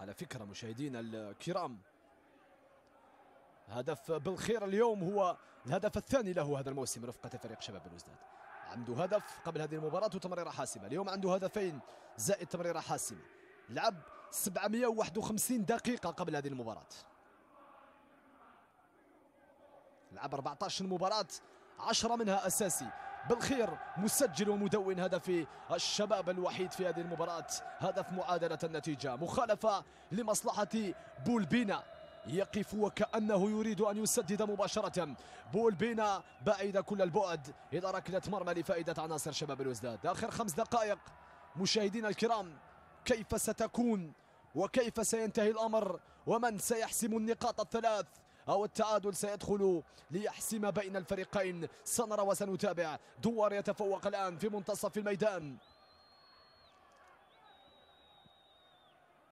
على فكرة مشاهدينا الكرام هدف بالخير اليوم هو الهدف الثاني له هذا الموسم رفقة فريق شباب الوزداد عنده هدف قبل هذه المباراة وتمريرة حاسمة اليوم عنده هدفين زائد تمريرة حاسمة لعب 751 دقيقة قبل هذه المباراة لعب 14 مباراة 10 منها أساسي بالخير مسجل ومدون هدف الشباب الوحيد في هذه المباراة هدف معادلة النتيجة مخالفة لمصلحة بولبينا يقف وكأنه يريد أن يسدد مباشرة بولبينا بعيد كل البعد إلى ركلة مرمى لفائدة عناصر شباب الوزداد آخر خمس دقائق مشاهدينا الكرام كيف ستكون وكيف سينتهي الأمر ومن سيحسم النقاط الثلاث أو التعادل سيدخل ليحسم بين الفريقين سنرى وسنتابع دوار يتفوق الآن في منتصف الميدان